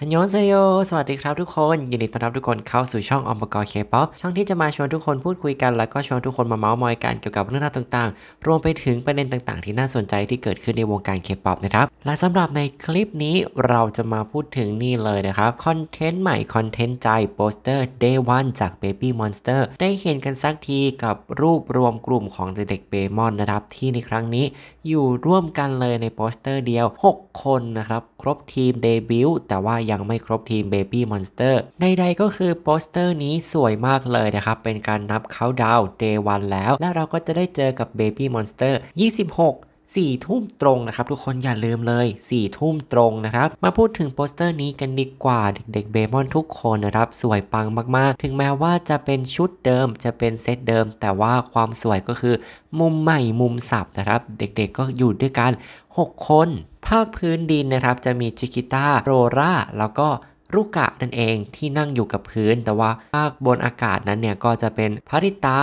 ฮันยอนเซโยสวัสดีครับทุกคนยินดีต้อนรับทุกคนเข้าสู่ช่องอมบกรเคป๊อปช่องที่จะมาชวนทุกคนพูดคุยกันแล้วก็ชวนทุกคนมาเมาส์มอยกันเกี่ยวกับเรื่องราวต่างๆ รวมไปถึงประเด็นต่าง ๆที่น่าสนใจที่เกิดขึ้นในวงการเคป๊อปนะครับและสำหรับในคลิปนี้เราจะมาพูดถึงนี่เลยนะครับคอนเทนต์ใหม่คอนเทนต์ใจโปสเตอร์ Day One จาก Baby Monster ได้เห็นกันสักทีกับรูปรวมกลุ่มของเด็กเบมอนนะครับที่ในครั้งนี้อยู่ร่วมกันเลยในโปสเตอร์เดียว 6 คนนะครับครบทีมเดบิวต์แต่ว่ายังไม่ครบทีม Baby Monster ใดๆก็คือโปสเตอร์นี้สวยมากเลยนะครับ เป็นการนับเขาดาวเดย์วันแล้ว และเราก็จะได้เจอกับ Baby Monster 26 สี่ทุ่มตรงนะครับ ทุกคนอย่าลืมเลย4ทุ่มตรงนะครับ มาพูดถึงโปสเตอร์นี้กันดีกว่า เด็กๆเบมอนทุกคนนะครับ สวยปังมากๆ ถึงแม้ว่าจะเป็นชุดเดิมจะเป็นเซตเดิม แต่ว่าความสวยก็คือมุมใหม่มุมสับนะครับ เด็ก ๆก็อยู่ด้วยกัน6คนภาคพื้นดินนะครับจะมีจิกิต้าโรราแล้วก็ลูกกะนั่นเองที่นั่งอยู่กับพื้นแต่ว่าภาคบนอากาศนั้นเนี่ยก็จะเป็นพาริตา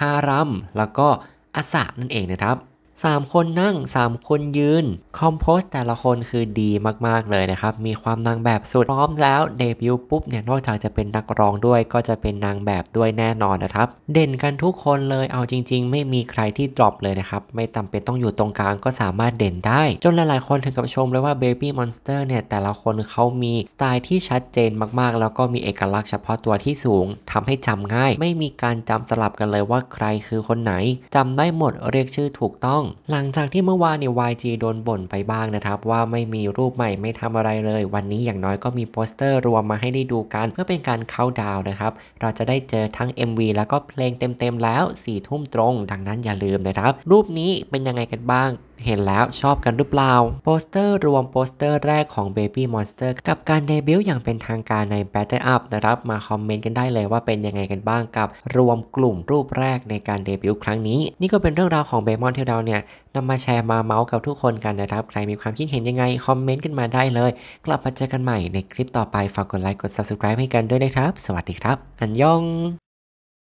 ฮารัมแล้วก็อาสะนั่นเองนะครับสามคนนั่งสามคนยืนคอมโพสแต่ละคนคือดีมากๆเลยนะครับ มีความนางแบบสุด พร้อมแล้วเดบิวต์ปุ๊บเนี่ยนอกจากจะเป็นนักร้องด้วยก็จะเป็นนางแบบด้วยแน่นอนนะครับ เด่นกันทุกคนเลยเอาจริง ๆ ไม่มีใครที่ดรอปเลยนะครับ ไม่จำเป็นต้องอยู่ตรงกลางก็สามารถเด่นได้ จนหลายๆคนถึงกับชมเลยว่า Baby Monster เนี่ยแต่ละคนเขามีสไตล์ที่ชัดเจนมากๆ แล้วก็มีเอกลักษณ์เฉพาะตัวที่สูง ทำให้จำง่าย ไม่มีการจำสลับกันเลยว่าใครคือคนไหน จำได้หมดเรียกชื่อถูกต้องหลังจากที่เมื่อวานเนี่ย YG โดนบ่นไปบ้างนะครับ ว่าไม่มีรูปใหม่ไม่ทำอะไรเลย วันนี้อย่างน้อยก็มีโปสเตอร์รวมมาให้ได้ดูกัน เพื่อเป็นการเข้าดาวนะครับ เราจะได้เจอทั้ง MV แล้วก็เพลงเต็มๆแล้ว4ี่ทุ่มตรง ดังนั้นอย่าลืมนะครับ รูปนี้เป็นยังไงกันบ้างเห็นแล้วชอบกันหรือเปล่า โปสเตอร์ รวมโปสเตอร์แรกของ Baby Monster กับการเดบิวต์อย่างเป็นทางการใน Battle Up นะครับมาคอมเมนต์กันได้เลยว่าเป็นยังไงกันบ้างกับรวมกลุ่มรูปแรกในการเดบิวต์ครั้งนี้ นี่ก็เป็นเรื่องราวของเบมอนที่เราเนี่ยนำมาแชร์มาเมาส์กับทุกคนกันนะครับ ใครมีความคิดเห็นยังไง คอมเมนต์กันมาได้เลย กลับมาเจอกันใหม่ในคลิปต่อไปฝากกดไลค์กด subscribe ให้กันด้วยนะครับ สวัสดีครับ อันยอง